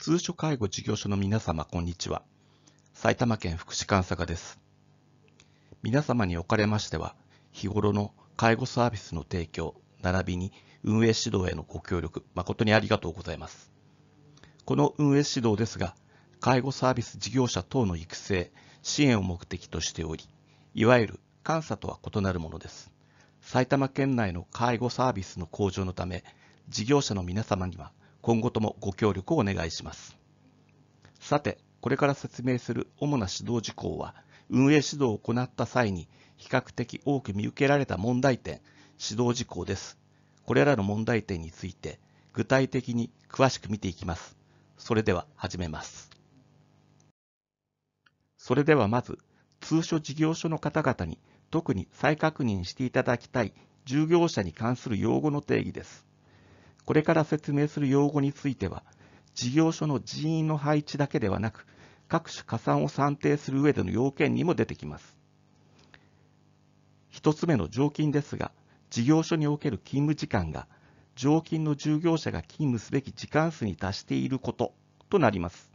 通所介護事業所の皆様、こんにちは。埼玉県福祉監査課です。皆様におかれましては、日頃の介護サービスの提供、並びに運営指導へのご協力、誠にありがとうございます。この運営指導ですが、介護サービス事業者等の育成、支援を目的としており、いわゆる監査とは異なるものです。埼玉県内の介護サービスの向上のため、事業者の皆様には今後ともご協力をお願いします。さて、これから説明する主な指導事項は、運営指導を行った際に比較的多く見受けられた問題点、指導事項です。これらの問題点について、具体的に詳しく見ていきます。それでは始めます。それではまず、通所事業所の方々に特に再確認していただきたい従業者に関する用語の定義です。これから説明する用語については、事業所の人員の配置だけではなく、各種加算を算定する上での要件にも出てきます。1つ目の常勤ですが、事業所における勤務時間が、常勤の従業者が勤務すべき時間数に達していることとなります。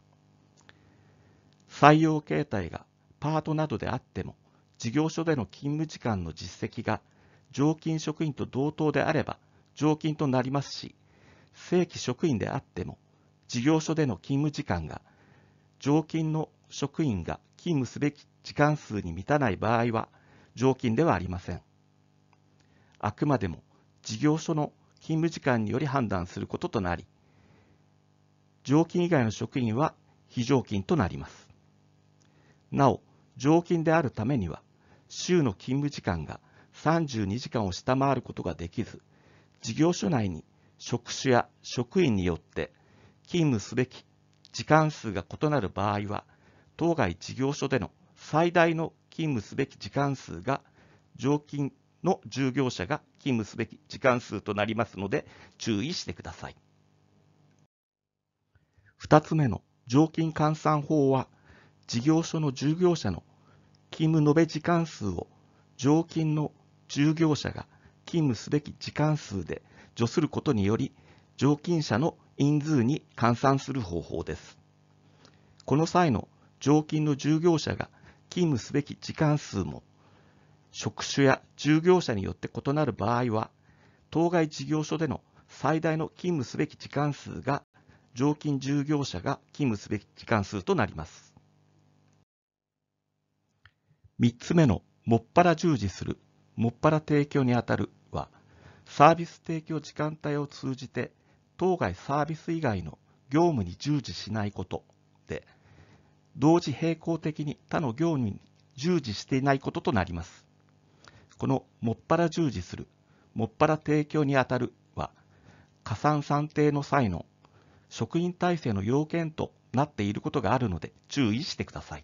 採用形態がパートなどであっても、事業所での勤務時間の実績が常勤職員と同等であれば常勤となりますし、正規職員であっても、事業所での勤務時間が、常勤の職員が勤務すべき時間数に満たない場合は、常勤ではありません。あくまでも事業所の勤務時間により判断することとなり、常勤以外の職員は非常勤となります。なお、常勤であるためには、週の勤務時間が32時間を下回ることができず、事業所内に職種や職員によって勤務すべき時間数が異なる場合は、当該事業所での最大の勤務すべき時間数が常勤の従業者が勤務すべき時間数となりますので注意してください。2つ目の常勤換算法は、事業所の従業者の勤務延べ時間数を常勤の従業者が勤務すべき時間数で除することにより、常勤者の人数に換算する方法です。この際の常勤の従業者が勤務すべき時間数も、職種や従業者によって異なる場合は、当該事業所での最大の勤務すべき時間数が、常勤従業者が勤務すべき時間数となります。3つ目のもっぱら従事する、もっぱら提供にあたるサービス提供時間帯を通じて当該サービス以外の業務に従事しないことで同時並行的に他の業務に従事していないこととなりますこのもっぱら従事するもっぱら提供にあたるは加算算定の際の職員体制の要件となっていることがあるので注意してください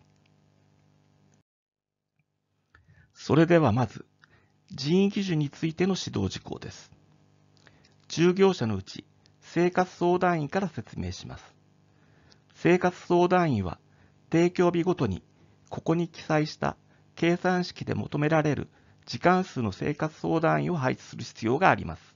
それではまず人員基準についての指導事項です。従業者のうち生活相談員から説明します。生活相談員は提供日ごとにここに記載した計算式で求められる時間数の生活相談員を配置する必要があります。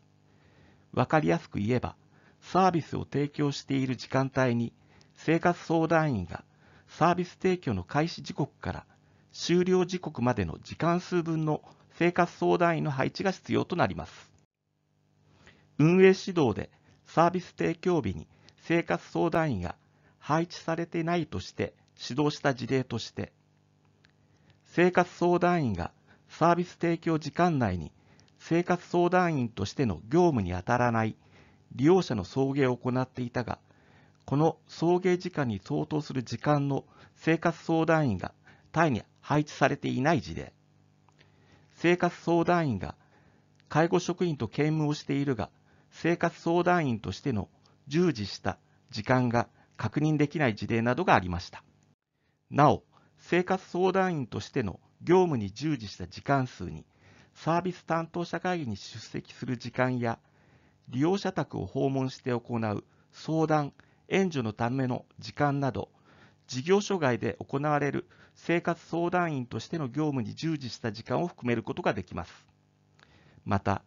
わかりやすく言えば、サービスを提供している時間帯に生活相談員がサービス提供の開始時刻から終了時刻までの時間数分の生活相談員の配置が必要となります。運営指導でサービス提供日に生活相談員が配置されてないとして指導した事例として、生活相談員がサービス提供時間内に生活相談員としての業務に当たらない利用者の送迎を行っていたが、この送迎時間に相当する時間の生活相談員がタイに配置されていない事例、生活相談員が介護職員と兼務をしているが、生活相談員としての従事した時間が確認できない事例などがありました。なお、生活相談員としての業務に従事した時間数に、サービス担当者会議に出席する時間や、利用者宅を訪問して行う相談、援助のための時間など、事業所外で行われる生活相談員としての業務に従事した時間を含めることができます。また、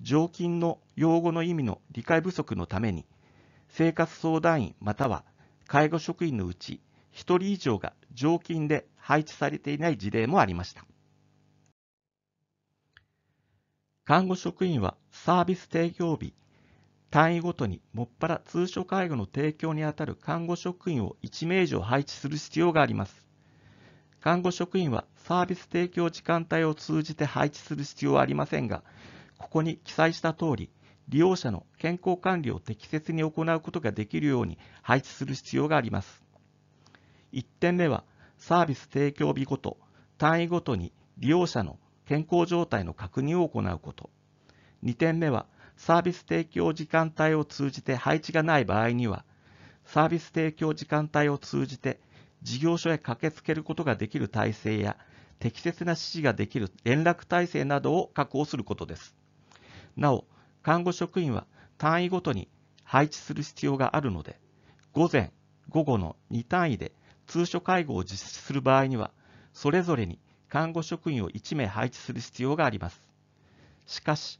常勤の用語の意味の理解不足のために、生活相談員または介護職員のうち1人以上が常勤で配置されていない事例もありました。看護職員はサービス提供日、単位ごとにもっぱら通所介護の提供にあたる看護職員を1名以上配置する必要があります。看護職員はサービス提供時間帯を通じて配置する必要はありませんが、ここに記載したとおり、利用者の健康管理を適切に行うことができるように配置する必要があります。1点目は、サービス提供日ごと、単位ごとに利用者の健康状態の確認を行うこと。2点目は、サービス提供時間帯を通じて配置がない場合には、サービス提供時間帯を通じて事業所へ駆けつけることができる体制や、適切な指示ができる連絡体制などを確保することです。なお、看護職員は単位ごとに配置する必要があるので、午前、午後の2単位で通所介護を実施する場合には、それぞれに看護職員を1名配置する必要があります。しかし、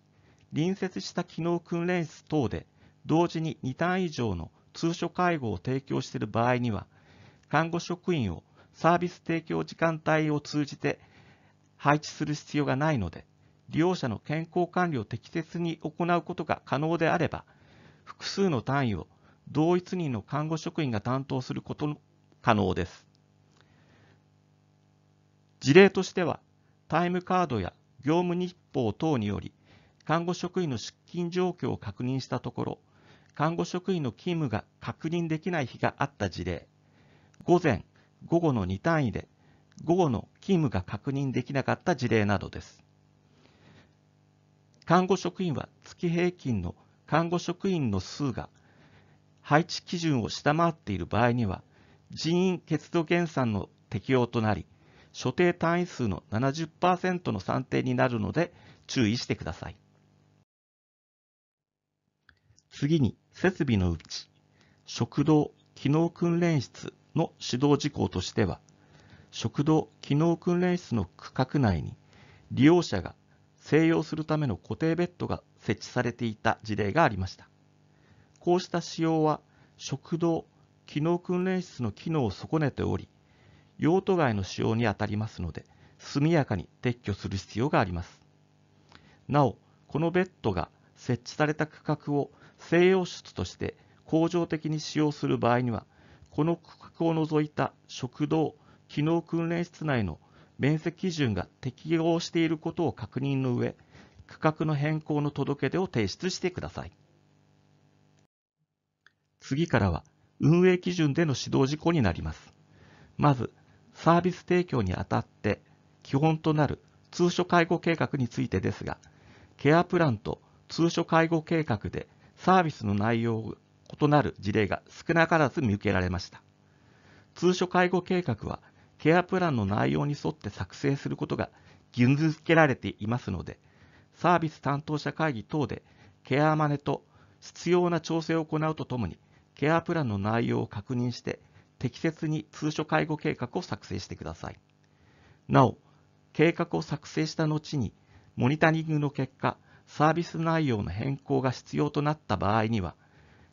隣接した機能訓練室等で同時に2単位以上の通所介護を提供している場合には、看護職員をサービス提供時間帯を通じて配置する必要がないので、利用者の健康管理を適切に行うことが可能であれば、複数の単位を同一人の看護職員が担当することも可能です。事例としては、タイムカードや業務日報等により、看護職員の出勤状況を確認したところ、看護職員の勤務が確認できない日があった事例、午前、午後の2単位で、午後の勤務が確認できなかった事例などです。看護職員は月平均の看護職員の数が配置基準を下回っている場合には、人員欠度減算の適用となり、所定単位数の70%の算定になるので注意してください。次に設備のうち、食堂、機能訓練室、の指導事項としては、食堂機能訓練室の区画内に利用者が静養するための固定ベッドが設置されていた事例がありました。こうした使用は食堂機能訓練室の機能を損ねており、用途外の使用にあたりますので、速やかに撤去する必要があります。なお、このベッドが設置された区画を静養室として恒常的に使用する場合には、この区画を除いた食堂、機能訓練室内の面積基準が適合していることを確認の上、区画の変更の届け出を提出してください。次からは、運営基準での指導事項になります。まず、サービス提供にあたって、基本となる通所介護計画についてですが、ケアプランと通所介護計画でサービスの内容異なる事例が少なからず見受けられました。通所介護計画は、ケアプランの内容に沿って作成することが義務付けられていますので、サービス担当者会議等でケアマネと必要な調整を行うとともに、ケアプランの内容を確認して、適切に通所介護計画を作成してください。なお、計画を作成した後に、モニタリングの結果、サービス内容の変更が必要となった場合には、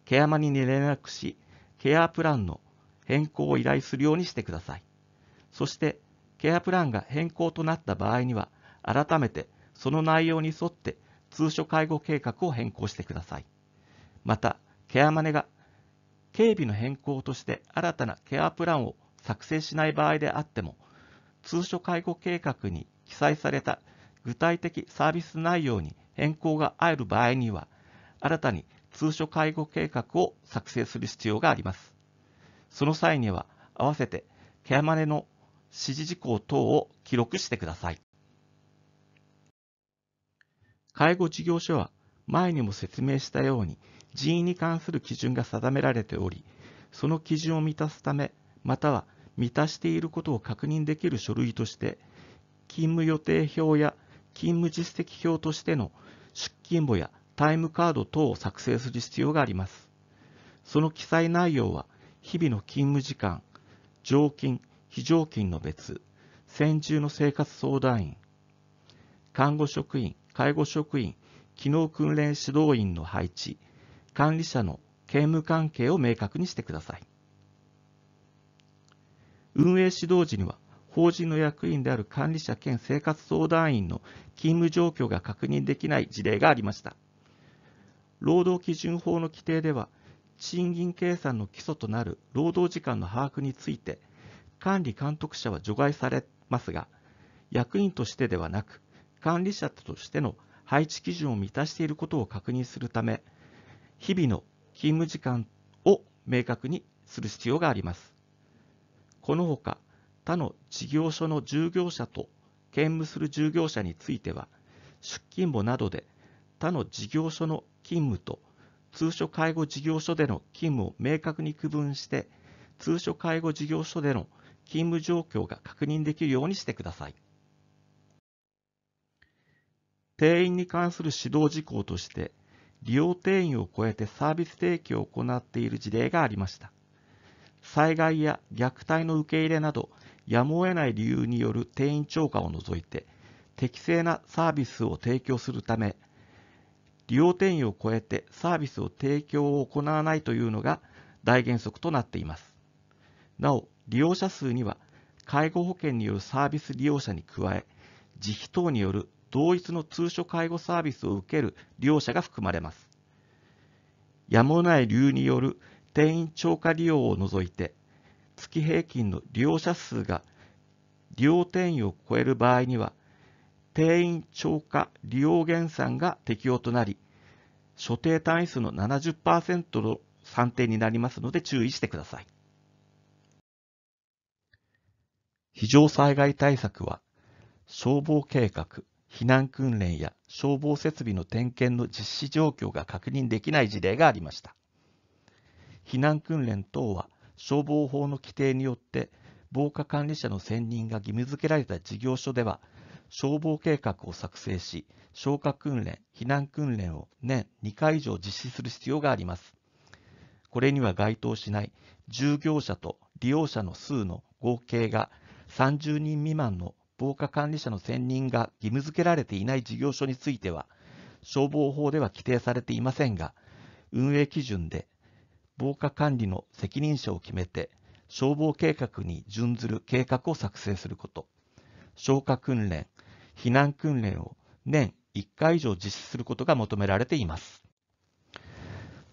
ケアマニに連絡し、ケアプランの変更を依頼するようにしてください。そして、ケアプランが変更となった場合には、改めてその内容に沿って通所介護計画を変更してください。また、ケアマネが警備の変更として新たなケアプランを作成しない場合であっても、通所介護計画に記載された具体的サービス内容に変更がある場合には、新たに通所介護計画を作成する必要があります。その際には、合わせてケアマネの指示事項等を記録してください。介護事業所は、前にも説明したように、人員に関する基準が定められており、その基準を満たすため、または満たしていることを確認できる書類として、勤務予定表や勤務実績表としての出勤簿やタイムカード等を作成する必要があります。その記載内容は、日々の勤務時間、常勤、非常勤の別、専従の生活相談員、看護職員、介護職員、機能訓練指導員の配置、管理者の兼務関係を明確にしてください。運営指導時には、法人の役員である管理者兼生活相談員の勤務状況が確認できない事例がありました。労働基準法の規定では、賃金計算の基礎となる労働時間の把握について、管理監督者は除外されますが、役員としてではなく、管理者としての配置基準を満たしていることを確認するため、日々の勤務時間を明確にする必要があります。このほか、他の事業所の従業者と兼務する従業者については、出勤簿などで他の事業所の勤務と通所介護事業所での勤務を明確に区分して、通所介護事業所での勤務状況が確認できるようにしてください。定員に関する指導事項として、利用定員を超えてサービス提供を行っている事例がありました。災害や虐待の受け入れなど、やむを得ない理由による定員超過を除いて、適正なサービスを提供するため、利用定員を超えてサービスを提供を行わないというのが大原則となっています。なお、利用者数には介護保険によるサービス利用者に加え、自費等による同一の通所介護サービスを受ける利用者が含まれます。やむをない理由による定員超過利用を除いて、月平均の利用者数が利用定員を超える場合には、定員超過利用減算が適用となり、所定単位数の70%の算定になりますので注意してください。非常災害対策は、消防計画、避難訓練や消防設備の点検の実施状況が確認できない事例がありました。避難訓練等は消防法の規定によって防火管理者の選任が義務付けられた事業所では消防計画を作成し、消火訓練、避難訓練を年2回以上実施する必要があります。これには該当しない従業者と利用者の数の合計が30人未満の防火管理者の選任が義務付けられていない事業所については、消防法では規定されていませんが、運営基準で防火管理の責任者を決めて、消防計画に準ずる計画を作成すること、消火訓練、避難訓練を年1回以上実施することが求められています。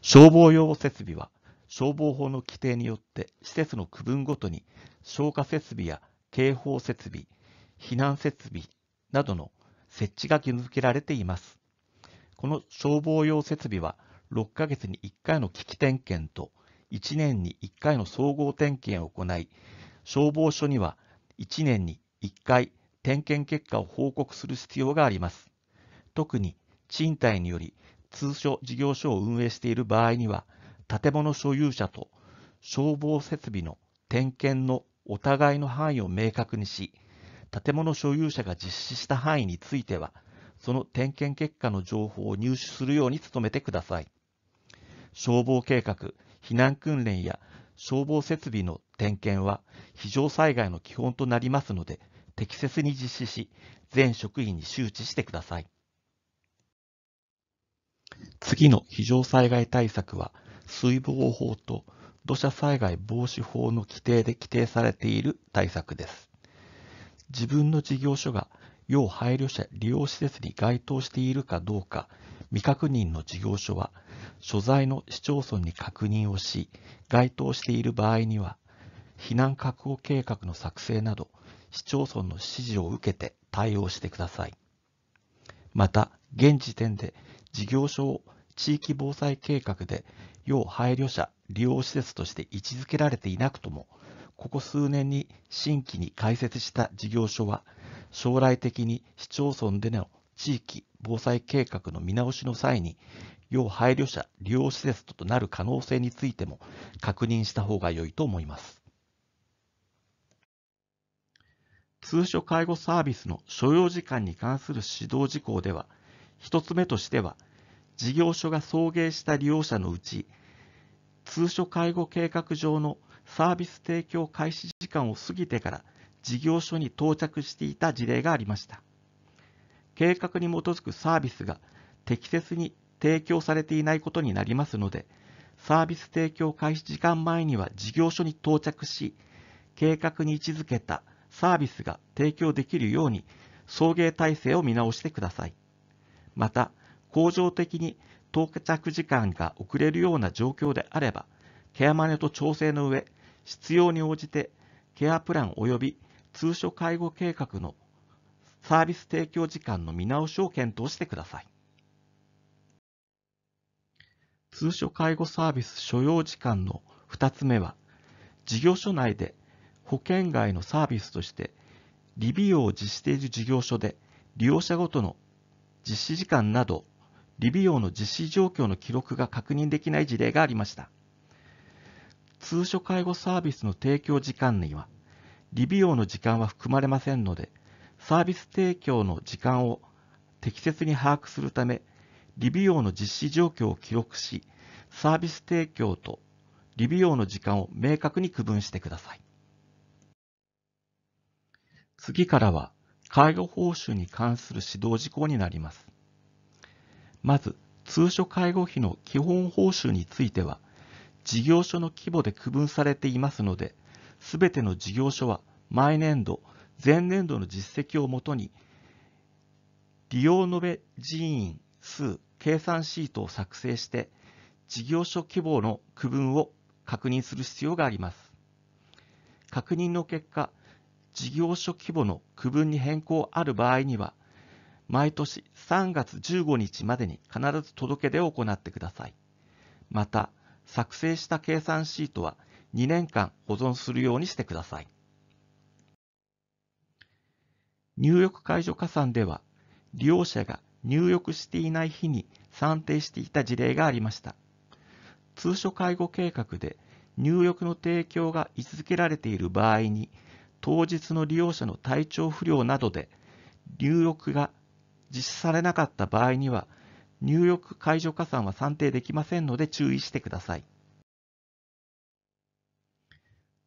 消防用設備は、消防法の規定によって施設の区分ごとに消火設備や警報設備、避難設備などの設置が義務付けられています。この消防用設備は6ヶ月に1回の危機点検と1年に1回の総合点検を行い、消防署には1年に1回点検結果を報告する必要があります。特に賃貸により通所事業所を運営している場合には、建物所有者と消防設備の点検のお互いの範囲を明確にし、建物所有者が実施した範囲については、その点検結果の情報を入手するように努めてください。消防計画、避難訓練や消防設備の点検は非常災害の基本となりますので、適切に実施し、全職員に周知してください。次の非常災害対策は、水防法と土砂災害防止法の規定で規定されている対策です。自分の事業所が要配慮者利用施設に該当しているかどうか未確認の事業所は所在の市町村に確認をし該当している場合には避難確保計画の作成など市町村の指示を受けて対応してください。また、現時点で事業所を地域防災計画で要配慮者利用施設として位置づけられていなくとも、ここ数年に新規に開設した事業所は、将来的に市町村での地域防災計画の見直しの際に、要配慮者利用施設となる可能性についても確認した方が良いと思います。通所介護サービスの所要時間に関する指導事項では、1つ目としては、事業所が送迎した利用者のうち、通所介護計画上のサービス提供開始時間を過ぎてから事業所に到着していた事例がありました。計画に基づくサービスが適切に提供されていないことになりますので、サービス提供開始時間前には事業所に到着し、計画に位置づけたサービスが提供できるように送迎体制を見直してください。また、恒常的に到着時間が遅れるような状況であれば、ケアマネと調整の上、必要に応じてケアプラン及び通所介護計画のサービス提供時間の見直しを検討してください。通所介護サービス所要時間の2つ目は、事業所内で保険外のサービスとして利利用を実施している事業所で利用者ごとの実施時間など利利用の実施状況の記録が確認できない事例がありました通所介護サービスの提供時間には利利用の時間は含まれませんのでサービス提供の時間を適切に把握するため利利用の実施状況を記録しサービス提供と利利用の時間を明確に区分してください次からは介護報酬に関する指導事項になります。まず、通所介護費の基本報酬については、事業所の規模で区分されていますので、すべての事業所は毎年度、前年度の実績をもとに、利用延べ人員数計算シートを作成して、事業所規模の区分を確認する必要があります。確認の結果、事業所規模の区分に変更ある場合には、毎年3月15日までに必ず届け出を行ってください。また、作成した計算シートは2年間保存するようにしてください。入浴解除加算では、利用者が入浴していない日に算定していた事例がありました。通所介護計画で入浴の提供が位置づけられている場合に、当日の利用者の体調不良などで入力が実施されなかった場合には、入力解除加算は算定できませんので注意してください。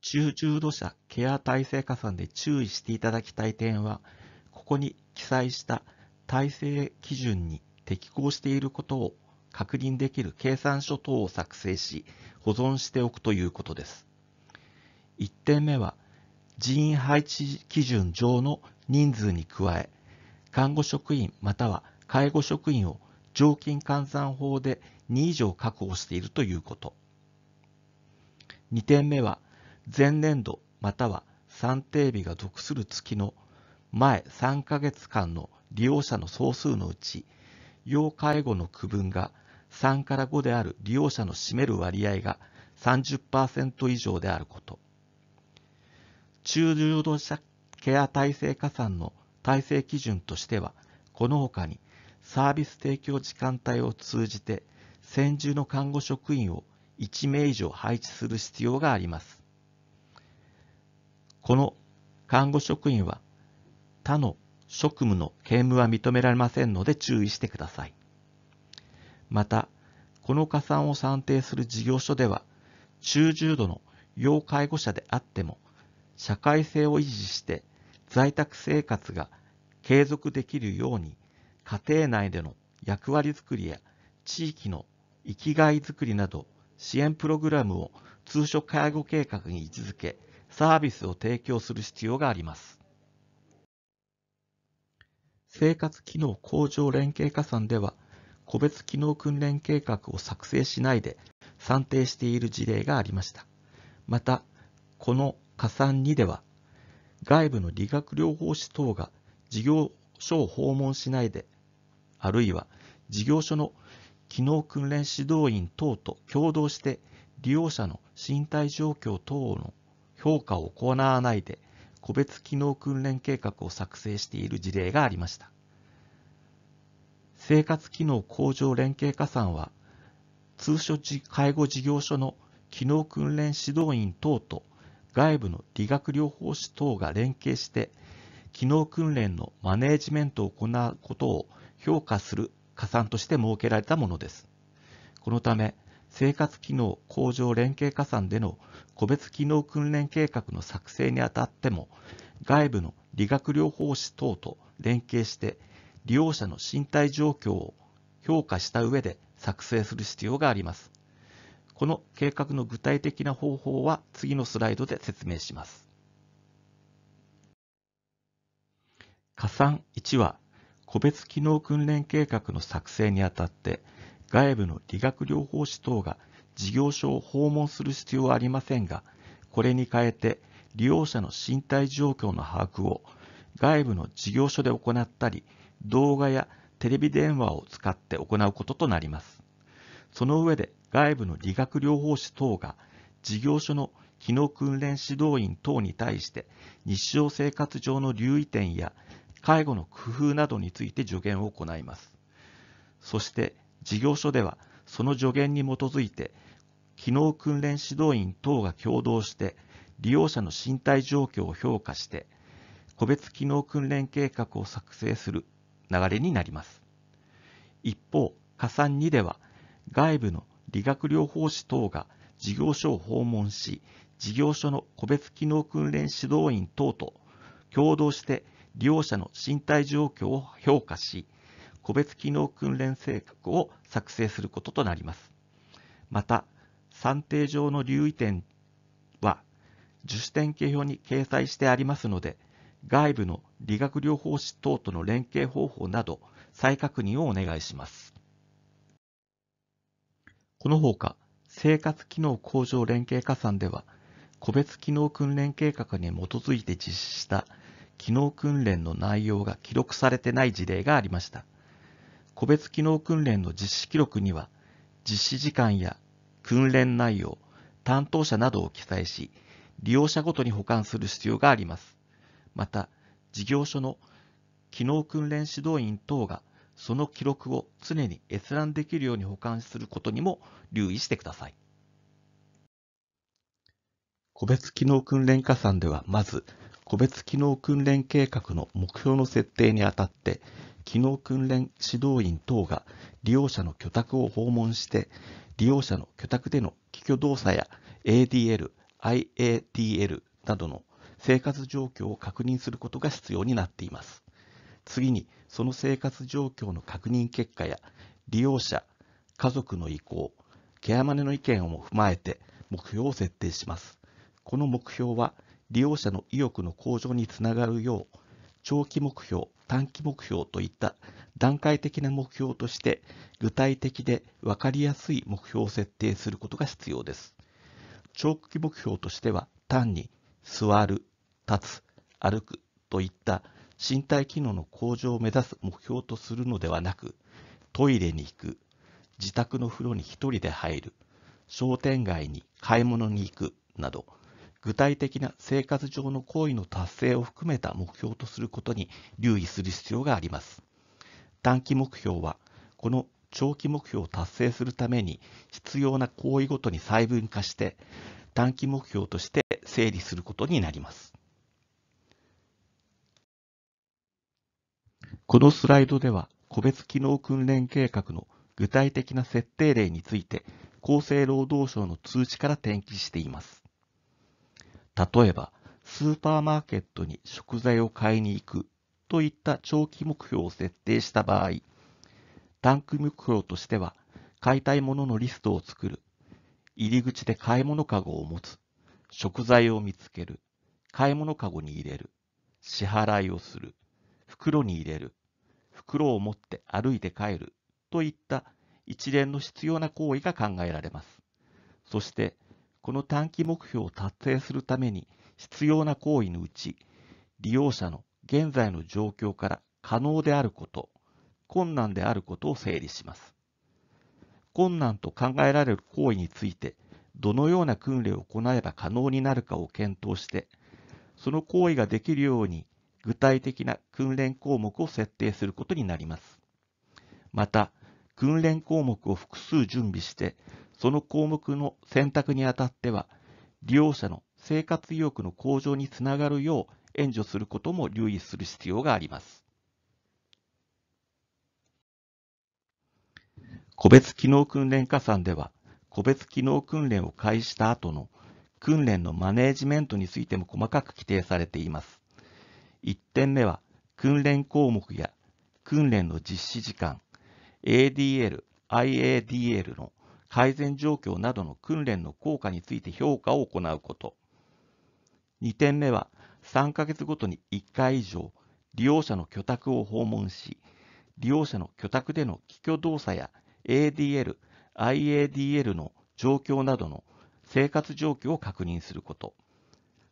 中重度者ケア体制加算で注意していただきたい点は、ここに記載した体制基準に適合していることを確認できる計算書等を作成し、保存しておくということです。1点目は、人員配置基準上の人数に加え、看護職員または介護職員を常勤換算法で2以上確保しているということ。2点目は、前年度または算定日が属する月の前3ヶ月間の利用者の総数のうち、要介護の区分が3から5である利用者の占める割合が30%以上であること。中重度者ケア体制加算の体制基準としては、この他にサービス提供時間帯を通じて専従の看護職員を1名以上配置する必要があります。この看護職員は他の職務の兼務は認められませんので注意してください。また、この加算を算定する事業所では、中重度の要介護者であっても、社会性を維持して在宅生活が継続できるように家庭内での役割づくりや地域の生きがいづくりなど支援プログラムを通所介護計画に位置づけサービスを提供する必要があります。生活機能向上連携加算では個別機能訓練計画を作成しないで算定している事例がありました。また、この加算2では、外部の理学療法士等が事業所を訪問しないで、あるいは事業所の機能訓練指導員等と共同して利用者の身体状況等の評価を行わないで、個別機能訓練計画を作成している事例がありました。生活機能向上連携加算は、通所介護事業所の機能訓練指導員等と外部の理学療法士等が連携して、機能訓練のマネージメントを行うことを評価する加算として設けられたものです。このため、生活機能向上連携加算での個別機能訓練計画の作成にあたっても、外部の理学療法士等と連携して、利用者の身体状況を評価した上で作成する必要があります。この計画の具体的な方法は次のスライドで説明します。加算1は、個別機能訓練計画の作成にあたって、外部の理学療法士等が事業所を訪問する必要はありませんが、これに変えて利用者の身体状況の把握を外部の事業所で行ったり、動画やテレビ電話を使って行うこととなります。その上で外部の理学療法士等が事業所の機能訓練指導員等に対して日常生活上の留意点や介護の工夫などについて助言を行います。そして事業所ではその助言に基づいて機能訓練指導員等が共同して利用者の身体状況を評価して個別機能訓練計画を作成する流れになります。一方、加算2では外部の理学療法士等が事業所を訪問し、事業所の個別機能訓練指導員等と共同して利用者の身体状況を評価し、個別機能訓練計画を作成することとなります。また、算定上の留意点は、受主点検表に掲載してありますので、外部の理学療法士等との連携方法など再確認をお願いします。このほか、生活機能向上連携加算では、個別機能訓練計画に基づいて実施した機能訓練の内容が記録されてない事例がありました。個別機能訓練の実施記録には、実施時間や訓練内容、担当者などを記載し、利用者ごとに保管する必要があります。また、事業所の機能訓練指導員等がその記録を常に閲覧できるように保管することにも留意してください。個別機能訓練加算では、まず、個別機能訓練計画の目標の設定にあたって、機能訓練指導員等が利用者の居宅を訪問して、利用者の居宅での帰居動作や ADL、IADL などの生活状況を確認することが必要になっています。次に、その生活状況の確認結果や利用者、家族の意向、ケアマネの意見をも踏まえて目標を設定します。この目標は利用者の意欲の向上につながるよう、長期目標、短期目標といった段階的な目標として、具体的で分かりやすい目標を設定することが必要です。長期目標としては、単に座る、立つ、歩くといった身体機能の向上を目指す目標とするのではなく、トイレに行く、自宅の風呂に1人で入る、商店街に買い物に行くなど、具体的な生活上の行為の達成を含めた目標とすることに留意する必要があります。短期目標は、この長期目標を達成するために必要な行為ごとに細分化して、短期目標として整理することになります。このスライドでは、個別機能訓練計画の具体的な設定例について、厚生労働省の通知から転記しています。例えば、スーパーマーケットに食材を買いに行くといった長期目標を設定した場合、タンク目標としては、買いたいもののリストを作る、入り口で買い物かごを持つ、食材を見つける、買い物かごに入れる、支払いをする、袋に入れる、苦を持って歩いて帰るといった一連の必要な行為が考えられます。そして、この短期目標を達成するために必要な行為のうち、利用者の現在の状況から可能であること、困難であることを整理します。困難と考えられる行為について、どのような訓練を行えば可能になるかを検討して、その行為ができるように具体的な訓練項目を設定することになります。また、訓練項目を複数準備して、その項目の選択にあたっては、利用者の生活意欲の向上につながるよう援助することも留意する必要があります。個別機能訓練加算では、個別機能訓練を開始した後の訓練のマネージメントについても細かく規定されています。1点目は、訓練項目や訓練の実施時間、ADL、IADL の改善状況などの訓練の効果について評価を行うこと。2点目は、3ヶ月ごとに1回以上、利用者の居宅を訪問し、利用者の居宅での帰居動作や ADL、IADL の状況などの生活状況を確認すること。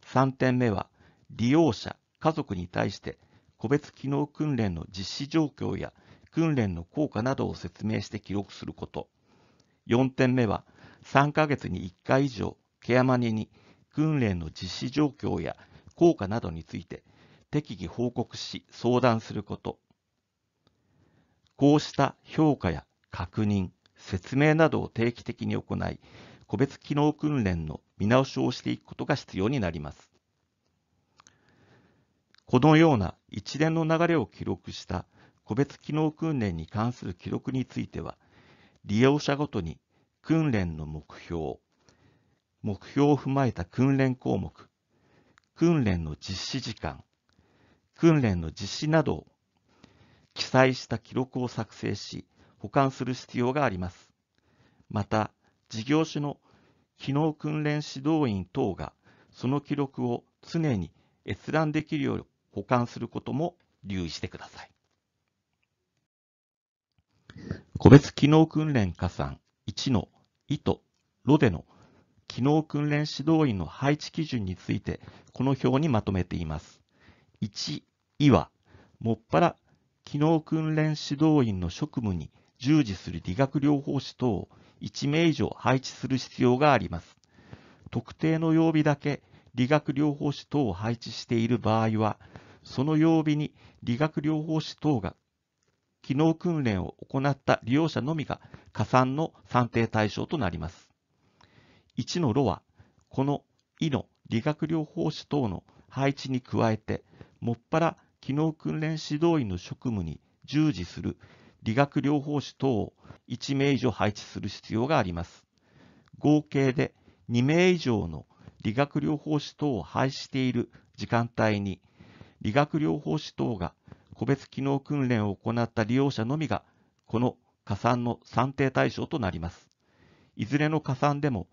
3点目は、利用者、家族に対して個別機能訓練の実施状況や訓練の効果などを説明して記録すること。4点目は、3ヶ月に1回以上、ケアマネに訓練の実施状況や効果などについて適宜報告し相談すること。こうした評価や確認、説明などを定期的に行い、個別機能訓練の見直しをしていくことが必要になります。このような一連の流れを記録した個別機能訓練に関する記録については、利用者ごとに訓練の目標、目標を踏まえた訓練項目、訓練の実施時間、訓練の実施などを記載した記録を作成し、保管する必要があります。また、事業所の機能訓練指導員等がその記録を常に閲覧できるよう保管することも留意してください。個別機能訓練加算1の意図、ロでの機能訓練指導員の配置基準について、この表にまとめています。1、位は、もっぱら機能訓練指導員の職務に従事する理学療法士等を1名以上配置する必要があります。特定の曜日だけ理学療法士等を配置している場合は、その曜日に理学療法士等が機能訓練を行った利用者のみが加算の算定対象となります。1のロは、このいの理学療法士等の配置に加えて、もっぱら機能訓練指導員の職務に従事する理学療法士等を1名以上配置する必要があります。合計で2名以上の理学療法士等を廃止している時間帯に、理学療法士等が個別機能訓練を行った利用者のみが、この加算の算定対象となります。いずれの加算でも、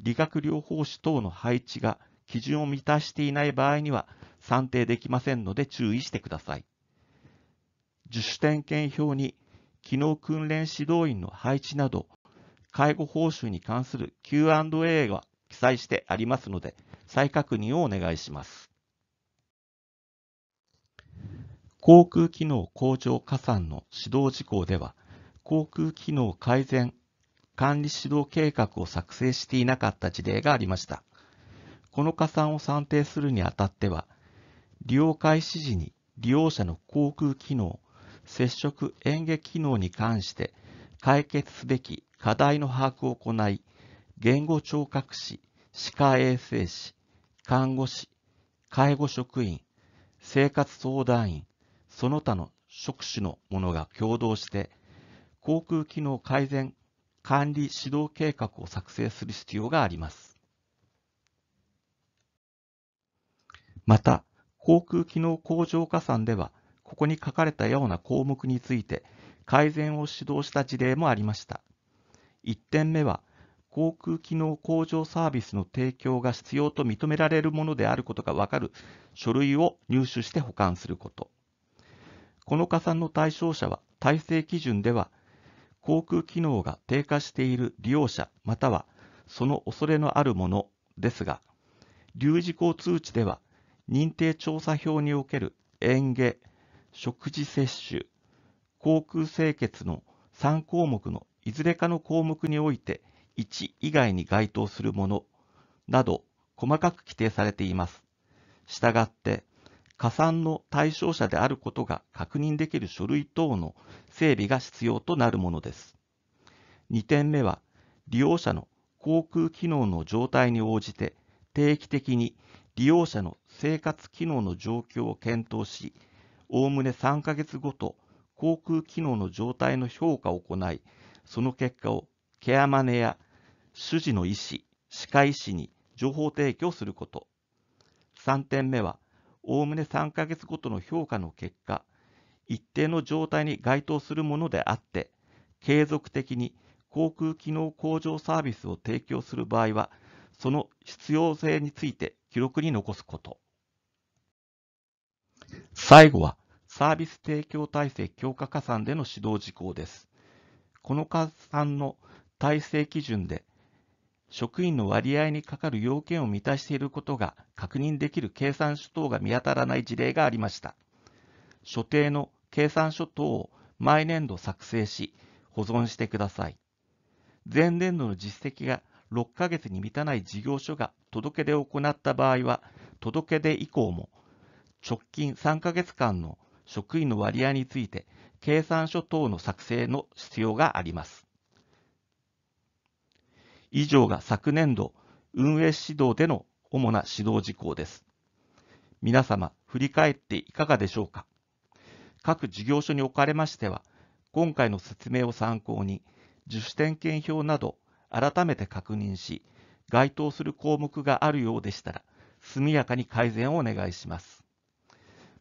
理学療法士等の配置が基準を満たしていない場合には算定できませんので注意してください。自主点検表に、機能訓練指導員の配置など、介護報酬に関する Q&A が記載してありますので、再確認をお願いします。航空機能向上加算の指導事項では、航空機能改善管理指導計画を作成していなかった事例がありました。この加算を算定するにあたっては、利用開始時に利用者の航空機能、接触演劇機能に関して解決すべき課題の把握を行い、言語聴覚士、歯科衛生士、看護師、介護職員、生活相談員、その他の職種の者が共同して、航空機能改善管理指導計画を作成する必要があります。また、航空機能向上加算では、ここに書かれたような項目について、改善を指導した事例もありました。1点目は、航空機能向上サービスの提供が必要と認められるものであることがわかる書類を入手して保管すること。この加算の対象者は、体制基準では、航空機能が低下している利用者またはその恐れのあるものですが、留意事項通知では、認定調査票における園芸、食事摂取、航空清潔の3項目のいずれかの項目において1以外に該当するものなど細かく規定されています。したがって、加算の対象者であることが確認できる書類等の整備が必要となるものです。2点目は、利用者の航空機能の状態に応じて定期的に利用者の生活機能の状況を検討し、おおむね3ヶ月ごと航空機能の状態の評価を行い、その結果をケアマネや主治の医師、歯科医師に情報提供すること。3点目は、おおむね3ヶ月ごとの評価の結果、一定の状態に該当するものであって、継続的に航空機能向上サービスを提供する場合は、その必要性について記録に残すこと。最後は、サービス提供体制強化加算での指導事項です。この加算の体制基準で職員の割合にかかる要件を満たしていることが確認できる計算書等が見当たらない事例がありました。所定の計算書等を毎年度作成し保存してください。前年度の実績が6ヶ月に満たない事業所が届け出を行った場合は、届け出以降も直近3ヶ月間の職員の割合について、計算書等の作成の必要があります。以上が昨年度運営指導での主な指導事項です。皆様、振り返っていかがでしょうか各事業所におかれましては、今回の説明を参考に、自主点検表など改めて確認し、該当する項目があるようでしたら、速やかに改善をお願いします。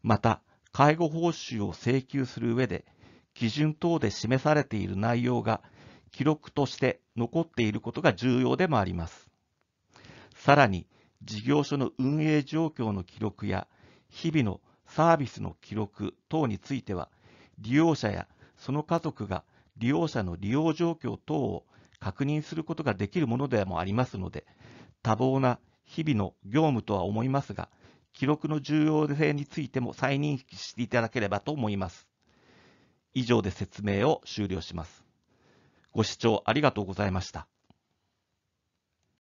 また、介護報酬を請求する上で、基準等で示されている内容が記録として残っていることが重要でもあります。さらに、事業所の運営状況の記録や、日々のサービスの記録等については、利用者やその家族が利用者の利用状況等を確認することができるものでもありますので、多忙な日々の業務とは思いますが、記録の重要性についても再認識していただければと思います。以上で説明を終了します。ご視聴ありがとうございました。